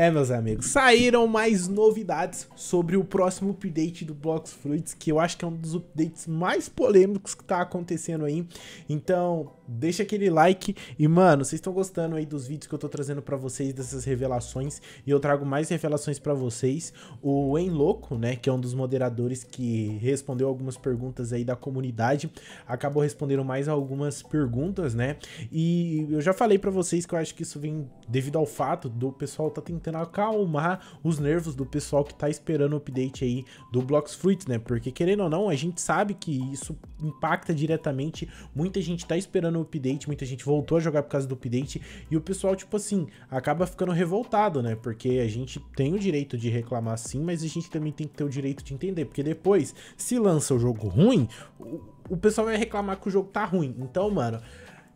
É, meus amigos, saíram mais novidades sobre o próximo update do Blox Fruits, que eu acho que é um dos updates mais polêmicos que tá acontecendo aí. Então, deixa aquele like. E, mano, vocês estão gostando aí dos vídeos que eu tô trazendo para vocês, dessas revelações. E eu trago mais revelações para vocês. O Enloco, né, que é um dos moderadores que respondeu algumas perguntas aí da comunidade, acabou respondendo mais algumas perguntas, né? E eu já falei para vocês que eu acho que isso vem devido ao fato do pessoal tá tentando acalmar os nervos do pessoal que tá esperando o update aí do Blocks Fruits, né? Porque querendo ou não, a gente sabe que isso impacta diretamente. Muita gente tá esperando no update, muita gente voltou a jogar por causa do update, e o pessoal, tipo assim, acaba ficando revoltado, né? Porque a gente tem o direito de reclamar sim, mas a gente também tem que ter o direito de entender, porque depois, se lança o jogo ruim, o, o pessoal vai reclamar que o jogo tá ruim. Então, mano,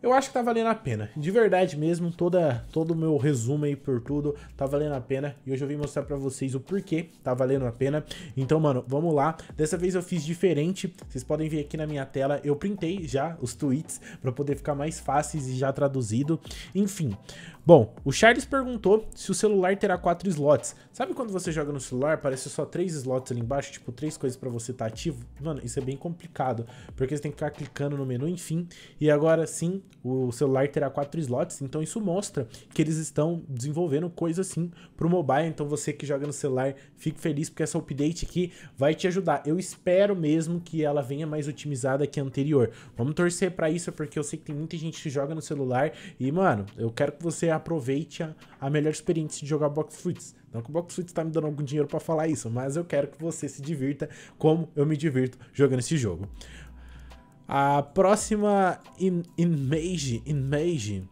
eu acho que tá valendo a pena. De verdade mesmo, toda, todo o meu resumo aí por tudo tá valendo a pena. E hoje eu vim mostrar pra vocês o porquê tá valendo a pena. Então, mano, vamos lá. Dessa vez eu fiz diferente. Vocês podem ver aqui na minha tela. Eu printei já os tweets pra poder ficar mais fáceis e já traduzido. Enfim. Bom, o Charles perguntou se o celular terá quatro slots. Sabe quando você joga no celular, parece só três slots ali embaixo, tipo três coisas para você estar tá ativo? Mano, isso é bem complicado, porque você tem que ficar clicando no menu, enfim. E agora sim, o celular terá quatro slots, então isso mostra que eles estão desenvolvendo coisa assim para o mobile, então você que joga no celular, fique feliz porque essa update aqui vai te ajudar. Eu espero mesmo que ela venha mais otimizada que a anterior. Vamos torcer para isso porque eu sei que tem muita gente que joga no celular e, mano, eu quero que você aproveite a, a melhor experiência de jogar Box Fruits. Não que o Box Fruits tá me dando algum dinheiro para falar isso, mas eu quero que você se divirta como eu me divirto jogando esse jogo. A próxima in, image, image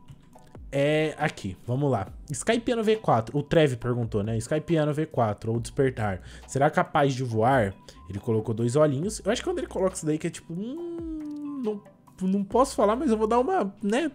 é aqui. Vamos lá. Skypiano V4. O Trev perguntou, né? Skypiano V4 ou Despertar. Será capaz de voar? Ele colocou dois olhinhos. Eu acho que quando ele coloca isso daí que é tipo... Hum, não não posso falar, mas eu vou dar uma, né?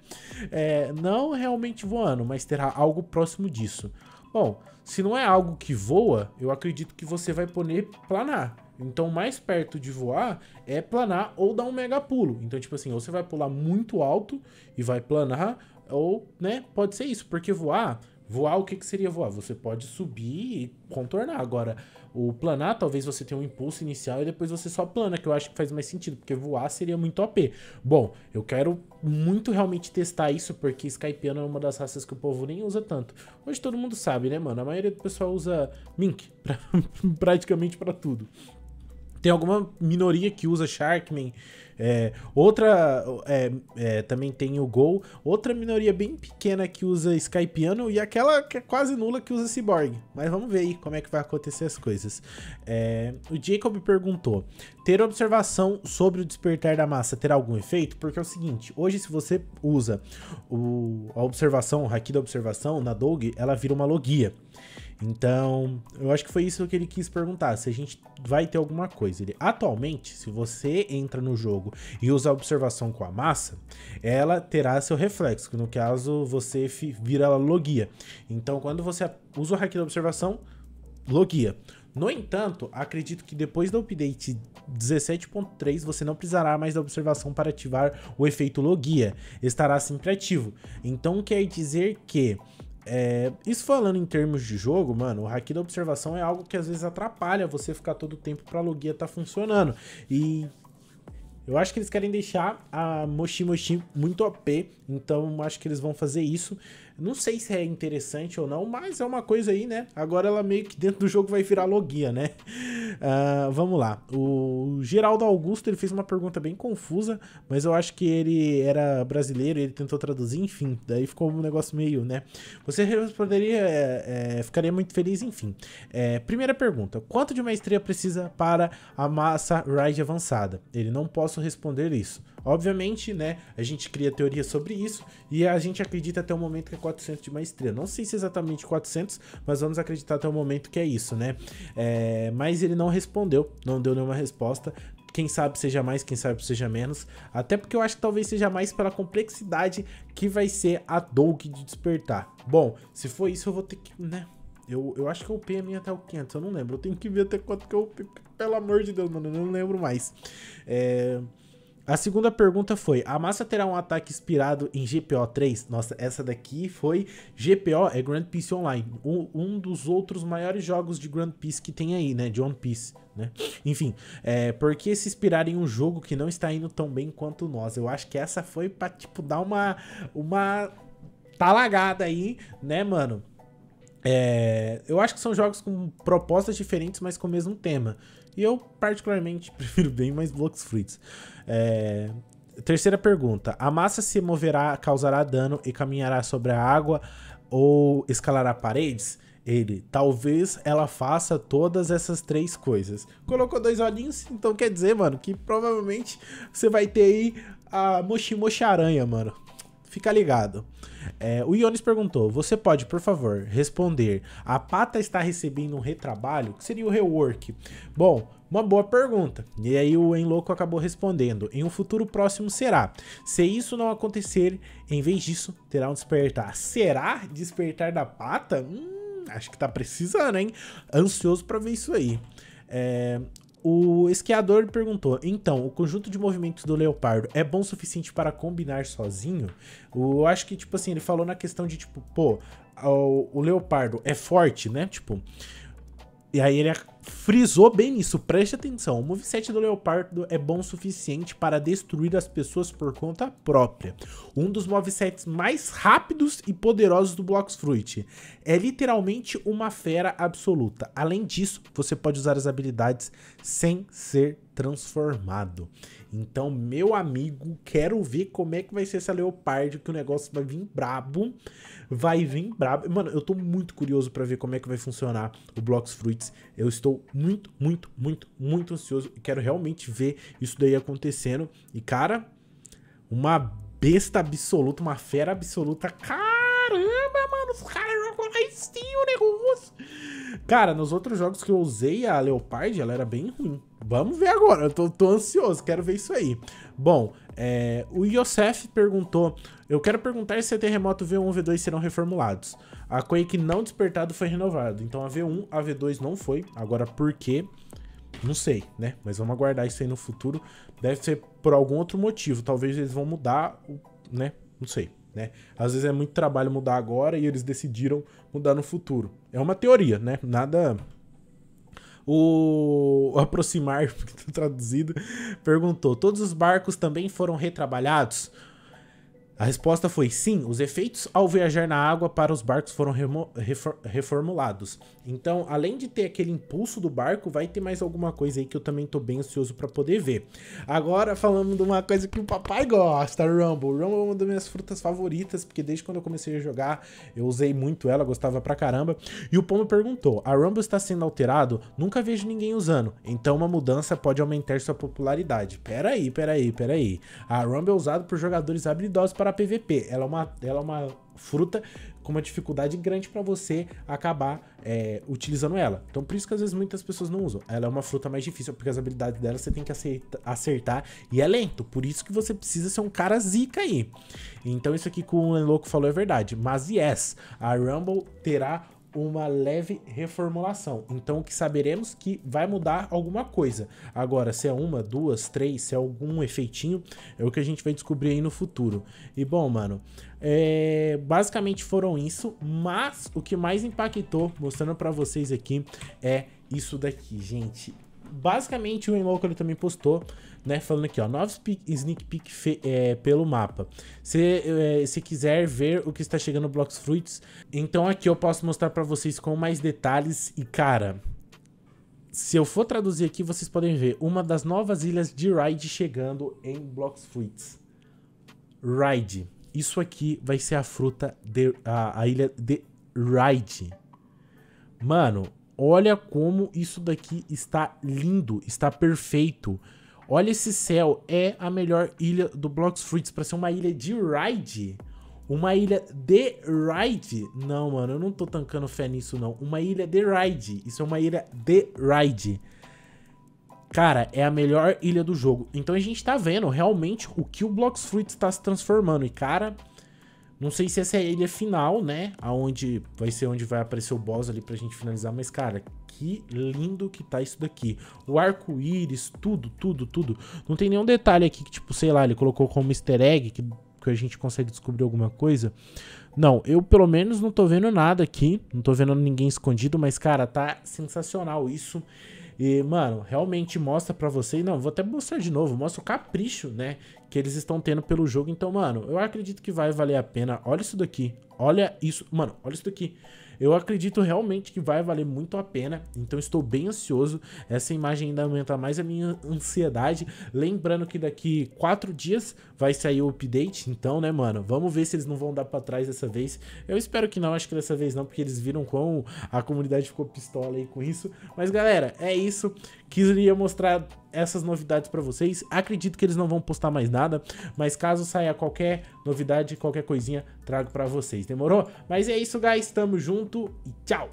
É, não realmente voando, mas terá algo próximo disso. Bom, se não é algo que voa, eu acredito que você vai poder planar. Então, mais perto de voar é planar ou dar um mega pulo. Então, tipo assim, ou você vai pular muito alto e vai planar, ou, né, pode ser isso, porque voar Voar, o que, que seria voar? Você pode subir e contornar. Agora, o planar, talvez você tenha um impulso inicial e depois você só plana, que eu acho que faz mais sentido, porque voar seria muito OP. Bom, eu quero muito realmente testar isso, porque Skypeano é uma das raças que o povo nem usa tanto. Hoje todo mundo sabe, né, mano? A maioria do pessoal usa Mink pra, praticamente para tudo. Tem alguma minoria que usa Sharkman. É, outra. É, é, também tem o Gol. Outra minoria bem pequena que usa Skypiano. E aquela que é quase nula que usa Cyborg. Mas vamos ver aí como é que vai acontecer as coisas. É, o Jacob perguntou: Ter observação sobre o despertar da massa terá algum efeito? Porque é o seguinte: hoje, se você usa o, a observação, o haki da observação na Dog, ela vira uma logia. Então, eu acho que foi isso que ele quis perguntar, se a gente vai ter alguma coisa. Ele, atualmente, se você entra no jogo e usa a observação com a massa, ela terá seu reflexo, no caso você vira ela logia. Então, quando você usa o hack da observação, logia. No entanto, acredito que depois do update 17.3 você não precisará mais da observação para ativar o efeito logia, estará sempre ativo. Então quer dizer que é, isso falando em termos de jogo, mano, o haki da observação é algo que às vezes atrapalha você ficar todo o tempo pra logia tá funcionando. E eu acho que eles querem deixar a Moshi Moshi muito OP, então acho que eles vão fazer isso. Não sei se é interessante ou não, mas é uma coisa aí, né? Agora ela meio que dentro do jogo vai virar logia, né? Uh, vamos lá. O Geraldo Augusto ele fez uma pergunta bem confusa, mas eu acho que ele era brasileiro, ele tentou traduzir, enfim. Daí ficou um negócio meio, né? Você responderia, é, é, ficaria muito feliz, enfim. É, primeira pergunta: quanto de maestria precisa para a massa ride avançada? Ele não posso responder isso. Obviamente, né? A gente cria teoria sobre isso e a gente acredita até o momento que é 400 de maestria. Não sei se exatamente 400, mas vamos acreditar até o momento que é isso, né? mas ele não não respondeu, não deu nenhuma resposta. Quem sabe seja mais, quem sabe seja menos. Até porque eu acho que talvez seja mais pela complexidade que vai ser a Doug de despertar. Bom, se for isso, eu vou ter que, né? Eu, eu acho que eu upei a minha até o 500, eu não lembro. Eu tenho que ver até quanto que eu upei, pelo amor de Deus, mano, eu não lembro mais. É... A segunda pergunta foi: a massa terá um ataque inspirado em GPO3? Nossa, essa daqui foi GPO é Grand Peace Online, um, um dos outros maiores jogos de Grand Peace que tem aí, né? De One Piece. Né? Enfim, é, por que se inspirar em um jogo que não está indo tão bem quanto nós? Eu acho que essa foi pra, tipo, dar uma. uma talagada aí, né, mano? É, eu acho que são jogos com propostas diferentes, mas com o mesmo tema. E eu, particularmente, prefiro bem mais blocos fritos. É... Terceira pergunta. A massa se moverá, causará dano e caminhará sobre a água ou escalará paredes? Ele, talvez ela faça todas essas três coisas. Colocou dois olhinhos, então quer dizer, mano, que provavelmente você vai ter aí a Moshimoshi Aranha, mano. Fica ligado. É, o Iones perguntou: Você pode, por favor, responder? A Pata está recebendo um retrabalho? que seria o rework? Bom, uma boa pergunta. E aí o Enlouco acabou respondendo: Em um futuro próximo será. Se isso não acontecer, em vez disso, terá um despertar. Será despertar da Pata? Hum, acho que tá precisando, hein? Ansioso para ver isso aí. É, o esquiador perguntou: então, o conjunto de movimentos do leopardo é bom o suficiente para combinar sozinho? Eu acho que, tipo assim, ele falou na questão de, tipo, pô, o, o leopardo é forte, né? Tipo. E aí ele frisou bem isso, preste atenção. O moveset do Leopardo é bom o suficiente para destruir as pessoas por conta própria. Um dos movesets mais rápidos e poderosos do Blocks Fruit. É literalmente uma fera absoluta. Além disso, você pode usar as habilidades sem ser transformado. Então, meu amigo, quero ver como é que vai ser essa Leopardo que o negócio vai vir brabo. Vai vir brabo. Mano, eu tô muito curioso para ver como é que vai funcionar o Blocks Fruits. Eu estou muito, muito, muito, muito ansioso e quero realmente ver isso daí acontecendo. E, cara, uma besta absoluta, uma fera absoluta. Cara! Caramba, mano, os caras jogam mais Steam o negócio. Cara, nos outros jogos que eu usei, a Leopard, ela era bem ruim. Vamos ver agora, eu tô, tô ansioso, quero ver isso aí. Bom, é, o Yosef perguntou, eu quero perguntar se a é Terremoto V1 e V2 serão reformulados. A Quake não despertado foi renovado, então a V1, a V2 não foi. Agora por quê? Não sei, né? Mas vamos aguardar isso aí no futuro. Deve ser por algum outro motivo. Talvez eles vão mudar, né? Não sei né? Às vezes é muito trabalho mudar agora e eles decidiram mudar no futuro. É uma teoria, né? Nada o aproximar traduzido perguntou: todos os barcos também foram retrabalhados? A resposta foi sim, os efeitos ao viajar na água para os barcos foram reformulados. Então, além de ter aquele impulso do barco, vai ter mais alguma coisa aí que eu também tô bem ansioso para poder ver. Agora, falando de uma coisa que o papai gosta, Rumble. Rumble é uma das minhas frutas favoritas, porque desde quando eu comecei a jogar, eu usei muito ela, gostava pra caramba. E o Pomo perguntou, a Rumble está sendo alterado? Nunca vejo ninguém usando, então uma mudança pode aumentar sua popularidade. Peraí, peraí, peraí. A Rumble é usada por jogadores habilidosos para para PVP. Ela é uma, ela é uma fruta com uma dificuldade grande para você acabar é, utilizando ela. Então por isso que às vezes muitas pessoas não usam. Ela é uma fruta mais difícil porque as habilidades dela você tem que acertar, acertar e é lento. Por isso que você precisa ser um cara zica aí. Então isso aqui que o Louco falou é verdade. Mas yes, a Rumble terá uma leve reformulação. Então, que saberemos que vai mudar alguma coisa. Agora, se é uma, duas, três, se é algum efeitinho, é o que a gente vai descobrir aí no futuro. E bom, mano, é, basicamente foram isso, mas o que mais impactou, mostrando para vocês aqui, é isso daqui, gente basicamente o Enloco ele também postou, né, falando aqui, ó, novos sneak peek é, pelo mapa. Se, é, se quiser ver o que está chegando no Blocks Fruits, então aqui eu posso mostrar para vocês com mais detalhes e, cara... Se eu for traduzir aqui, vocês podem ver uma das novas ilhas de Ride chegando em Blocks Fruits. Ride. Isso aqui vai ser a fruta de, a, a ilha de Ride. Mano, olha como isso daqui está lindo, está perfeito. Olha esse céu, é a melhor ilha do Blox Fruits para ser uma ilha de ride. Uma ilha de ride? Não, mano, eu não tô tancando fé nisso não. Uma ilha de ride. Isso é uma ilha de ride. Cara, é a melhor ilha do jogo. Então a gente tá vendo realmente o que o Blox Fruits está se transformando e cara, não sei se essa é a ilha final, né? Aonde vai ser onde vai aparecer o boss ali pra gente finalizar, mas cara, que lindo que tá isso daqui. O arco-íris, tudo, tudo, tudo. Não tem nenhum detalhe aqui que, tipo, sei lá, ele colocou como easter egg que, que a gente consegue descobrir alguma coisa. Não, eu pelo menos não tô vendo nada aqui, não tô vendo ninguém escondido, mas cara, tá sensacional isso. E, mano, realmente mostra para você. Não, vou até mostrar de novo. Mostra o capricho, né? Que eles estão tendo pelo jogo. Então, mano, eu acredito que vai valer a pena. Olha isso daqui. Olha isso. Mano, olha isso daqui. Eu acredito realmente que vai valer muito a pena, então estou bem ansioso. Essa imagem ainda aumenta mais a minha ansiedade. Lembrando que daqui quatro dias vai sair o update, então, né, mano? Vamos ver se eles não vão dar para trás dessa vez. Eu espero que não, acho que dessa vez não, porque eles viram como a comunidade ficou pistola aí com isso. Mas, galera, é isso. Queria mostrar essas novidades para vocês. Acredito que eles não vão postar mais nada, mas caso saia qualquer novidade, qualquer coisinha, trago para vocês. Demorou? Mas é isso, guys. Tamo junto e tchau!